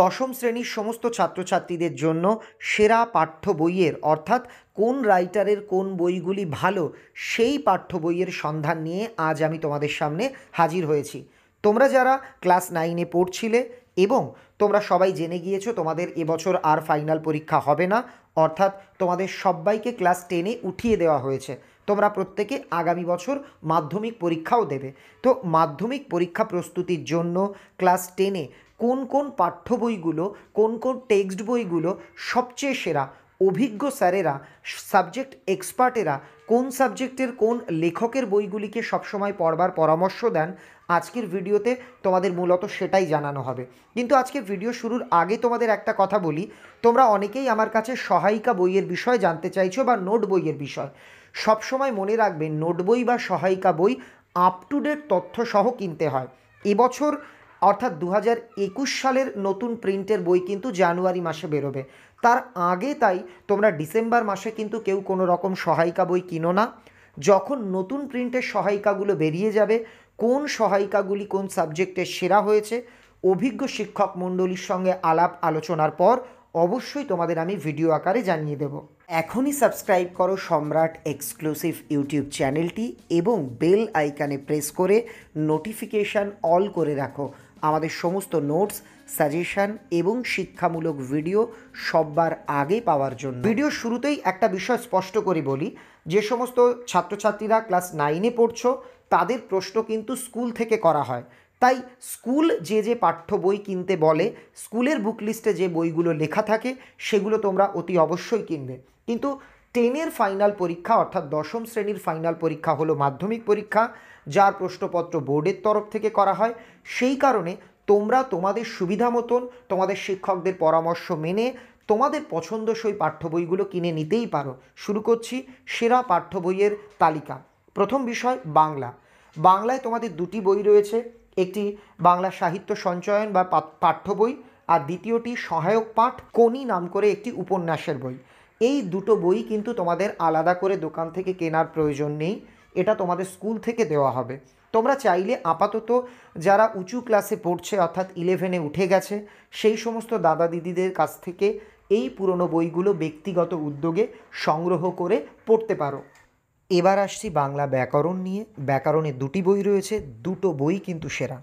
দশম শ্রেণীর সমস্ত ছাত্রছাত্রীদের জন্য সেরা পাঠ্য বইয়ের অর্থাৎ কোন রাইটারের কোন বইগুলি ভালো সেই পাঠ্য বইয়ের সন্ধান নিয়ে আজ আমি তোমাদের সামনে হাজির হয়েছি তোমরা যারা ক্লাস নাইনে পড়ছিলে এবং তোমরা সবাই জেনে গিয়েছো তোমাদের এবছর আর ফাইনাল পরীক্ষা হবে না অর্থাৎ তোমাদের সবাইকে ক্লাস টেনে উঠিয়ে দেওয়া হয়েছে তোমরা প্রত্যেকে আগামী বছর মাধ্যমিক পরীক্ষাও দেবে তো মাধ্যমিক পরীক্ষা প্রস্তুতির জন্য ক্লাস টেনে কোন কোন পাঠ্য বইগুলো কোন কোন টেক্সট বইগুলো সবচেয়ে সেরা অভিজ্ঞ স্যারেরা সাবজেক্ট এক্সপার্টেরা কোন সাবজেক্টের কোন লেখকের বইগুলিকে সবসময় পড়বার পরামর্শ দেন আজকের ভিডিওতে তোমাদের মূলত সেটাই জানানো হবে কিন্তু আজকে ভিডিও শুরুর আগে তোমাদের একটা কথা বলি তোমরা অনেকেই আমার কাছে সহায়িকা বইয়ের বিষয় জানতে চাইছো বা নোট বইয়ের বিষয় সবসময় মনে রাখবে নোট বই বা সহায়িকা বই আপ টু ডেট তথ্য সহ কিনতে হয় এবছর অর্থাৎ দু সালের নতুন প্রিন্টের বই কিন্তু জানুয়ারি মাসে বেরোবে তার আগে তাই তোমরা ডিসেম্বর মাসে কিন্তু কেউ কোনো রকম সহায়িকা বই কিনো না যখন নতুন প্রিন্টের সহায়িকাগুলো বেরিয়ে যাবে কোন সহায়িকাগুলি কোন সাবজেক্টের সেরা হয়েছে অভিজ্ঞ শিক্ষক মণ্ডলীর সঙ্গে আলাপ আলোচনার পর অবশ্যই তোমাদের আমি ভিডিও আকারে জানিয়ে দেব এখনই সাবস্ক্রাইব করো সম্রাট এক্সক্লুসিভ ইউটিউব চ্যানেলটি এবং বেল আইকানে প্রেস করে নোটিফিকেশান অল করে রাখো আমাদের সমস্ত নোটস সাজেশান এবং শিক্ষামূলক ভিডিও সববার আগে পাওয়ার জন্য ভিডিও শুরুতেই একটা বিষয় স্পষ্ট করে বলি যে সমস্ত ছাত্রছাত্রীরা ক্লাস নাইনে পড়ছো তাদের প্রশ্ন কিন্তু স্কুল থেকে করা হয় তাই স্কুল যে যে পাঠ্য বই কিনতে বলে স্কুলের বুক লিস্টে যে বইগুলো লেখা থাকে সেগুলো তোমরা অতি অবশ্যই কিনবে কিন্তু টেনের ফাইনাল পরীক্ষা অর্থাৎ দশম শ্রেণীর ফাইনাল পরীক্ষা হলো মাধ্যমিক পরীক্ষা যার প্রশ্নপত্র বোর্ডের তরফ থেকে করা হয় সেই কারণে তোমরা তোমাদের সুবিধা মতন তোমাদের শিক্ষকদের পরামর্শ মেনে তোমাদের পছন্দসই পাঠ্য বইগুলো কিনে নিতেই পারো শুরু করছি সেরা পাঠ্য বইয়ের তালিকা প্রথম বিষয় বাংলা বাংলায় তোমাদের দুটি বই রয়েছে একটি বাংলা সাহিত্য সঞ্চয়ন বা পাঠ্য বই আর দ্বিতীয়টি সহায়ক পাঠ কোনি নাম করে একটি উপন্যাসের বই এই দুটো বই কিন্তু তোমাদের আলাদা করে দোকান থেকে কেনার প্রয়োজন নেই এটা তোমাদের স্কুল থেকে দেওয়া হবে তোমরা চাইলে আপাতত যারা উঁচু ক্লাসে পড়ছে অর্থাৎ ইলেভেনে উঠে গেছে সেই সমস্ত দাদা দিদিদের কাছ থেকে এই পুরনো বইগুলো ব্যক্তিগত উদ্যোগে সংগ্রহ করে পড়তে পারো এবার আসছি বাংলা ব্যাকরণ নিয়ে ব্যাকরণে দুটি বই রয়েছে দুটো বই কিন্তু সেরা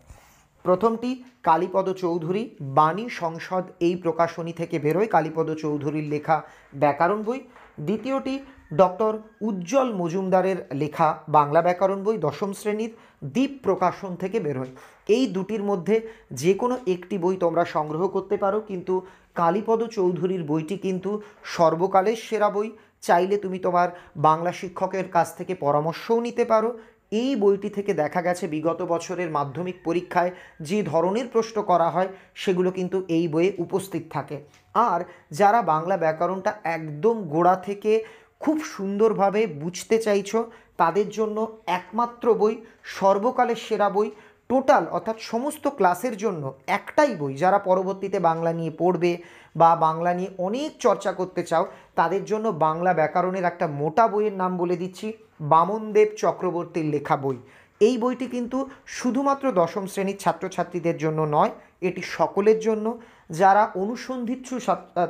প্রথমটি কালীপদ চৌধুরী বাণী সংসদ এই প্রকাশনী থেকে বেরোয় কালীপদ চৌধুরীর লেখা ব্যাকরণ বই দ্বিতীয়টি ডক্টর উজ্জ্বল মজুমদারের লেখা বাংলা ব্যাকরণ বই দশম শ্রেণীর দ্বীপ প্রকাশন থেকে বেরোয় এই দুটির মধ্যে যে কোনো একটি বই তোমরা সংগ্রহ করতে পারো কিন্তু কালীপদ চৌধুরীর বইটি কিন্তু সর্বকালের সেরা বই চাইলে তুমি তোমার বাংলা শিক্ষকের কাছ থেকে পরামর্শও নিতে পারো এই বইটি থেকে দেখা গেছে বিগত বছরের মাধ্যমিক পরীক্ষায় যে ধরনের প্রশ্ন করা হয় সেগুলো কিন্তু এই বইয়ে উপস্থিত থাকে আর যারা বাংলা ব্যাকরণটা একদম গোড়া থেকে খুব সুন্দরভাবে বুঝতে চাইছো তাদের জন্য একমাত্র বই সর্বকালের সেরা বই টোটাল অর্থাৎ সমস্ত ক্লাসের জন্য একটাই বই যারা পরবর্তীতে বাংলা নিয়ে পড়বে বা বাংলা নিয়ে অনেক চর্চা করতে চাও তাদের জন্য বাংলা ব্যাকরণের একটা মোটা বইয়ের নাম বলে দিচ্ছি বামনদেব চক্রবর্তীর লেখা বই এই বইটি কিন্তু শুধুমাত্র দশম শ্রেণীর ছাত্রছাত্রীদের জন্য নয় এটি সকলের জন্য যারা অনুসন্ধিচ্ছু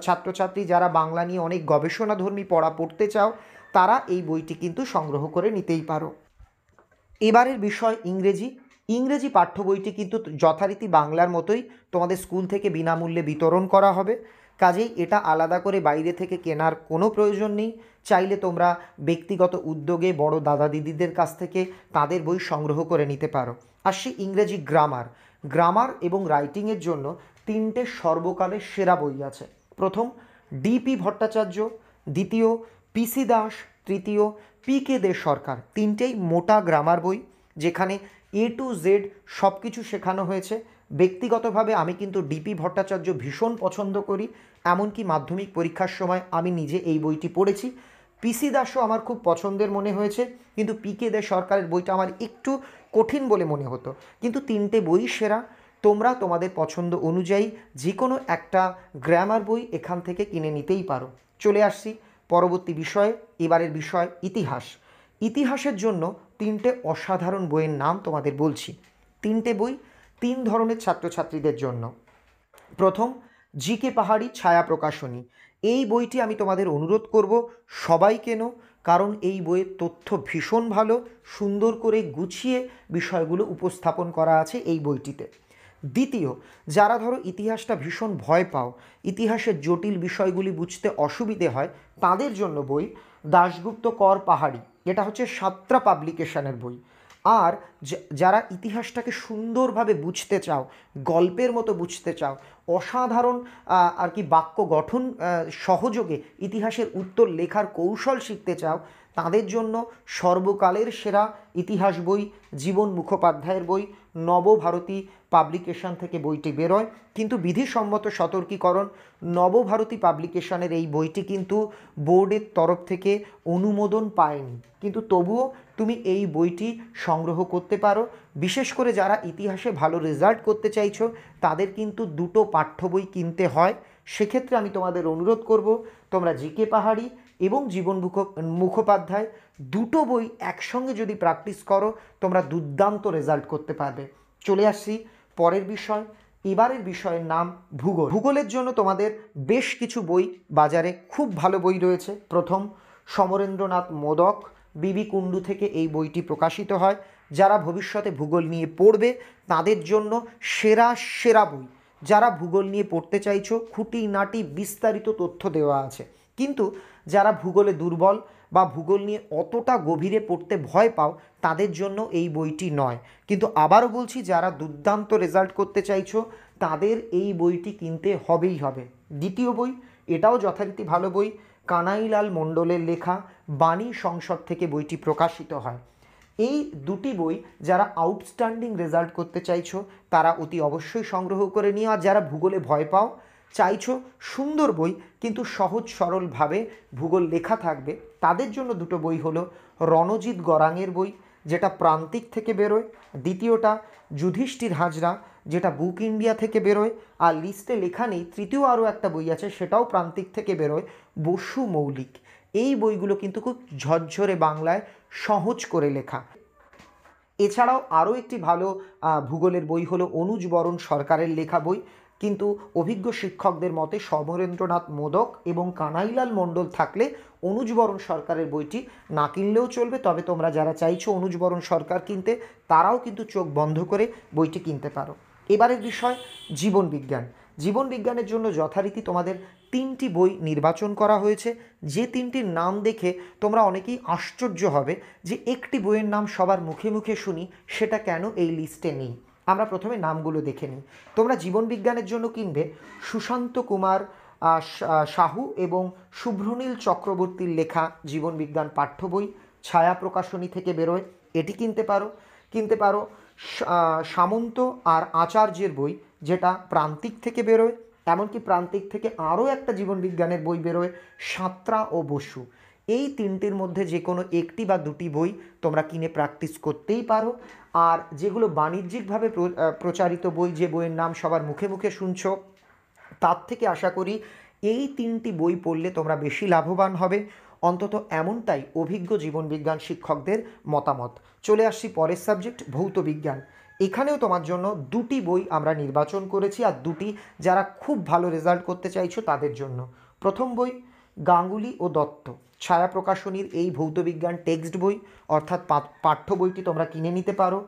ছাত্রছাত্রী যারা বাংলা নিয়ে অনেক গবেষণাধর্মী পড়া পড়তে চাও তারা এই বইটি কিন্তু সংগ্রহ করে নিতেই পারো এবারের বিষয় ইংরেজি ইংরেজি পাঠ্য বইটি কিন্তু যথারীতি বাংলার মতোই তোমাদের স্কুল থেকে বিনামূল্যে বিতরণ করা হবে কাজেই এটা আলাদা করে বাইরে থেকে কেনার কোনো প্রয়োজন নেই চাইলে তোমরা ব্যক্তিগত উদ্যোগে বড় দাদা দিদিদের কাছ থেকে তাদের বই সংগ্রহ করে নিতে পারো আর সে ইংরেজি গ্রামার গ্রামার এবং রাইটিংয়ের জন্য তিনটে সর্বকালের সেরা বই আছে প্রথম ডিপি ভট্টাচার্য দ্বিতীয় পিসি দাস তৃতীয় পি কে দে সরকার তিনটেই মোটা গ্রামার বই যেখানে এ টু জেড সব কিছু শেখানো হয়েছে ব্যক্তিগতভাবে আমি কিন্তু ডিপি ভট্টাচার্য ভীষণ পছন্দ করি এমনকি মাধ্যমিক পরীক্ষার সময় আমি নিজে এই বইটি পড়েছি পিসি দাসও আমার খুব পছন্দের মনে হয়েছে কিন্তু পিকে দে সরকারের বইটা আমার একটু কঠিন বলে মনে হতো কিন্তু তিনটে বই সেরা তোমরা তোমাদের পছন্দ অনুযায়ী যে কোনো একটা গ্রামার বই এখান থেকে কিনে নিতেই পারো চলে আসছি পরবর্তী বিষয়ে এবারের বিষয় ইতিহাস ইতিহাসের জন্য তিনটে অসাধারণ বইয়ের নাম তোমাদের বলছি তিনটে বই তিন ধরনের ছাত্রছাত্রীদের জন্য প্রথম জি কে পাহাড়ি ছায়া প্রকাশনী এই বইটি আমি তোমাদের অনুরোধ করব সবাই কেন কারণ এই বইয়ের তথ্য ভীষণ ভালো সুন্দর করে গুছিয়ে বিষয়গুলো উপস্থাপন করা আছে এই বইটিতে দ্বিতীয় যারা ধরো ইতিহাসটা ভীষণ ভয় পাও ইতিহাসের জটিল বিষয়গুলি বুঝতে অসুবিধে হয় তাদের জন্য বই দাশগুপ্ত কর পাহাড়ি এটা হচ্ছে সাতরা পাবলিকেশনের বই আর যারা ইতিহাসটাকে সুন্দরভাবে বুঝতে চাও গল্পের মতো বুঝতে চাও অসাধারণ আর কি বাক্য গঠন সহযোগে ইতিহাসের উত্তর লেখার কৌশল শিখতে চাও তাদের জন্য সর্বকালের সেরা ইতিহাস বই জীবন মুখোপাধ্যায়ের বই নবভারতী পাবলিকেশন থেকে বইটি বেরোয় কিন্তু বিধিসম্মত সতর্কীকরণ নবভারতী পাবলিকেশনের এই বইটি কিন্তু বোর্ডের তরফ থেকে অনুমোদন পায়নি কিন্তু তবুও তুমি এই বইটি সংগ্রহ করতে পারো বিশেষ করে যারা ইতিহাসে ভালো রেজাল্ট করতে চাইছ তাদের কিন্তু দুটো পাঠ্য বই কিনতে হয় সেক্ষেত্রে আমি তোমাদের অনুরোধ করব তোমরা জিকে পাহাড়ি এবং জীবন মুখোপাধ্যায় দুটো বই একসঙ্গে যদি প্র্যাকটিস করো তোমরা দুর্দান্ত রেজাল্ট করতে পারবে চলে আসছি পরের বিষয় এবারের বিষয়ের নাম ভূগোল ভূগোলের জন্য তোমাদের বেশ কিছু বই বাজারে খুব ভালো বই রয়েছে প্রথম সমরেন্দ্রনাথ মোদক বিবি কুণ্ডু থেকে এই বইটি প্রকাশিত হয় যারা ভবিষ্যতে ভূগোল নিয়ে পড়বে তাদের জন্য সেরা সেরা বই যারা ভূগোল নিয়ে পড়তে চাইছো খুঁটি নাটি বিস্তারিত তথ্য দেওয়া আছে কিন্তু যারা ভূগোলে দুর্বল বা ভূগোল নিয়ে অতটা গভীরে পড়তে ভয় পাও তাদের জন্য এই বইটি নয় কিন্তু আবারও বলছি যারা দুর্দান্ত রেজাল্ট করতে চাইছো তাদের এই বইটি কিনতে হবেই হবে দ্বিতীয় বই এটাও যথারীতি ভালো বই কানাইলাল মণ্ডলের লেখা বাণী সংসদ থেকে বইটি প্রকাশিত হয় এই দুটি বই যারা আউটস্ট্যান্ডিং রেজাল্ট করতে চাইছো তারা অতি অবশ্যই সংগ্রহ করে নিও আর যারা ভূগোলে ভয় পাও চাইছো সুন্দর বই কিন্তু সহজ সরলভাবে ভূগোল লেখা থাকবে তাদের জন্য দুটো বই হলো রণজিৎ গরাঙের বই যেটা প্রান্তিক থেকে বেরোয় দ্বিতীয়টা যুধিষ্ঠির হাজরা যেটা বুক ইন্ডিয়া থেকে বেরোয় আর লিস্টে লেখা নেই তৃতীয় আরও একটা বই আছে সেটাও প্রান্তিক থেকে বেরোয় বসু মৌলিক এই বইগুলো কিন্তু খুব ঝরঝরে বাংলায় সহজ করে লেখা এছাড়াও আরও একটি ভালো ভূগোলের বই হলো অনুজ বরণ সরকারের লেখা বই কিন্তু অভিজ্ঞ শিক্ষকদের মতে সমরেন্দ্রনাথ মোদক এবং কানাইলাল মণ্ডল থাকলে অনুজবরণ সরকারের বইটি না কিনলেও চলবে তবে তোমরা যারা চাইছো অনুজবরণ সরকার কিনতে তারাও কিন্তু চোখ বন্ধ করে বইটি কিনতে পারো এবারের বিষয় জীবন বিজ্ঞান জীবন বিজ্ঞানের জন্য যথারীতি তোমাদের তিনটি বই নির্বাচন করা হয়েছে যে তিনটির নাম দেখে তোমরা অনেকেই আশ্চর্য হবে যে একটি বইয়ের নাম সবার মুখে মুখে শুনি সেটা কেন এই লিস্টে নেই আমরা প্রথমে নামগুলো দেখে নিই তোমরা জীবনবিজ্ঞানের জন্য কিনবে সুশান্ত কুমার সাহু এবং শুভ্রনীল চক্রবর্তীর লেখা জীবনবিজ্ঞান পাঠ্য বই ছায়া প্রকাশনী থেকে বেরোয় এটি কিনতে পারো কিনতে পারো সামন্ত আর আচার্যের বই যেটা প্রান্তিক থেকে বেরোয় এমনকি প্রান্তিক থেকে আরও একটা জীবনবিজ্ঞানের বই বেরোয় সাঁতরা ও বসু এই তিনটির মধ্যে যে কোনো একটি বা দুটি বই তোমরা কিনে প্র্যাকটিস করতেই পারো আর যেগুলো বাণিজ্যিকভাবে প্রচারিত বই যে বইয়ের নাম সবার মুখে মুখে শুনছ তার থেকে আশা করি এই তিনটি বই পড়লে তোমরা বেশি লাভবান হবে অন্তত এমনটাই অভিজ্ঞ জীবনবিজ্ঞান শিক্ষকদের মতামত চলে আসছি পরের সাবজেক্ট ভৌত বিজ্ঞান এখানেও তোমার জন্য দুটি বই আমরা নির্বাচন করেছি আর দুটি যারা খুব ভালো রেজাল্ট করতে চাইছো তাদের জন্য প্রথম বই গাঙ্গুলি ও দত্ত ছায়া প্রকাশনীর এই ভৌতবিজ্ঞান টেক্সট বই অর্থাৎ পাঠ্য বইটি তোমরা কিনে নিতে পারো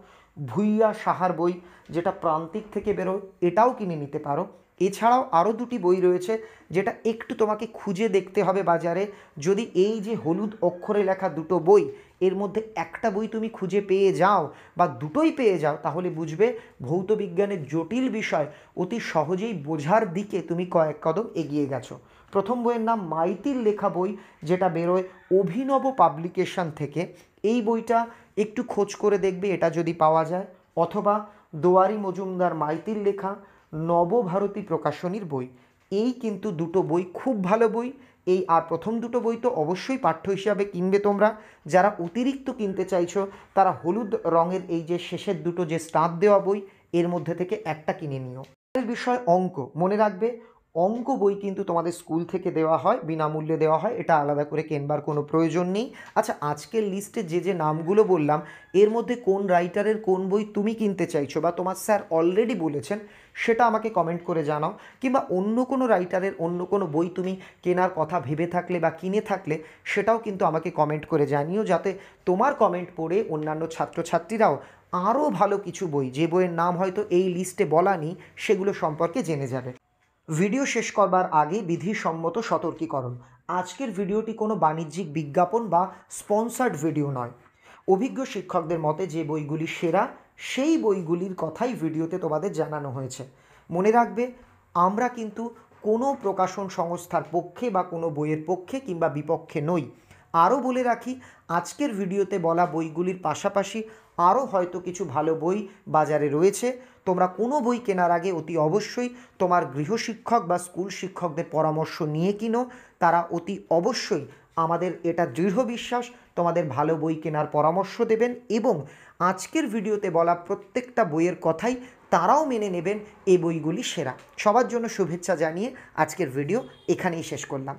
ভুইয়া সাহার বই যেটা প্রান্তিক থেকে বেরোয় এটাও কিনে নিতে পারো এছাড়াও আরও দুটি বই রয়েছে যেটা একটু তোমাকে খুঁজে দেখতে হবে বাজারে যদি এই যে হলুদ অক্ষরে লেখা দুটো বই এর মধ্যে একটা বই তুমি খুঁজে পেয়ে যাও বা দুটোই পেয়ে যাও তাহলে বুঝবে ভৌতবিজ্ঞানের জটিল বিষয় অতি সহজেই বোঝার দিকে তুমি কয়েক কদম এগিয়ে গেছো প্রথম বইয়ের নাম মাইতির লেখা বই যেটা বেরোয় অভিনব পাবলিকেশন থেকে এই বইটা একটু খোঁজ করে দেখবে এটা যদি পাওয়া যায় অথবা দোয়ারি মজুমদার মাইতির লেখা নবভারতী প্রকাশনীর বই এই কিন্তু দুটো বই খুব ভালো বই এই আর প্রথম দুটো বই তো অবশ্যই পাঠ্য হিসাবে কিনবে তোমরা যারা অতিরিক্ত কিনতে চাইছো তারা হলুদ রঙের এই যে শেষের দুটো যে স্টাঁপ দেওয়া বই এর মধ্যে থেকে একটা কিনে নিও বিষয় অঙ্ক মনে রাখবে অঙ্ক বই কিন্তু তোমাদের স্কুল থেকে দেওয়া হয় বিনামূল্যে দেওয়া হয় এটা আলাদা করে কেনবার কোনো প্রয়োজন নেই আচ্ছা আজকের লিস্টে যে যে নামগুলো বললাম এর মধ্যে কোন রাইটারের কোন বই তুমি কিনতে চাইছো বা তোমার স্যার অলরেডি বলেছেন সেটা আমাকে কমেন্ট করে জানাও কিংবা অন্য কোনো রাইটারের অন্য কোনো বই তুমি কেনার কথা ভেবে থাকলে বা কিনে থাকলে সেটাও কিন্তু আমাকে কমেন্ট করে জানিও যাতে তোমার কমেন্ট পড়ে অন্যান্য ছাত্রছাত্রীরাও আরও ভালো কিছু বই যে বইয়ের নাম হয়তো এই লিস্টে বলা নেই সেগুলো সম্পর্কে জেনে যাবে ভিডিও শেষ করবার আগে বিধিসম্মত সতর্কীকরণ আজকের ভিডিওটি কোনো বাণিজ্যিক বিজ্ঞাপন বা স্পন্সার্ড ভিডিও নয় অভিজ্ঞ শিক্ষকদের মতে যে বইগুলি সেরা সেই বইগুলির কথাই ভিডিওতে তোমাদের জানানো হয়েছে মনে রাখবে আমরা কিন্তু কোনো প্রকাশন সংস্থার পক্ষে বা কোনো বইয়ের পক্ষে কিংবা বিপক্ষে নই আরও বলে রাখি আজকের ভিডিওতে বলা বইগুলির পাশাপাশি আরও হয়তো কিছু ভালো বই বাজারে রয়েছে তোমরা কোনো বই কেনার আগে অতি অবশ্যই তোমার গৃহশিক্ষক বা স্কুল শিক্ষকদের পরামর্শ নিয়ে কিনো তারা অতি অবশ্যই আমাদের এটা দৃঢ় বিশ্বাস তোমাদের ভালো বই কেনার পরামর্শ দেবেন এবং আজকের ভিডিওতে বলা প্রত্যেকটা বইয়ের কথাই তারাও মেনে নেবেন এই বইগুলি সেরা সবার জন্য শুভেচ্ছা জানিয়ে আজকের ভিডিও এখানেই শেষ করলাম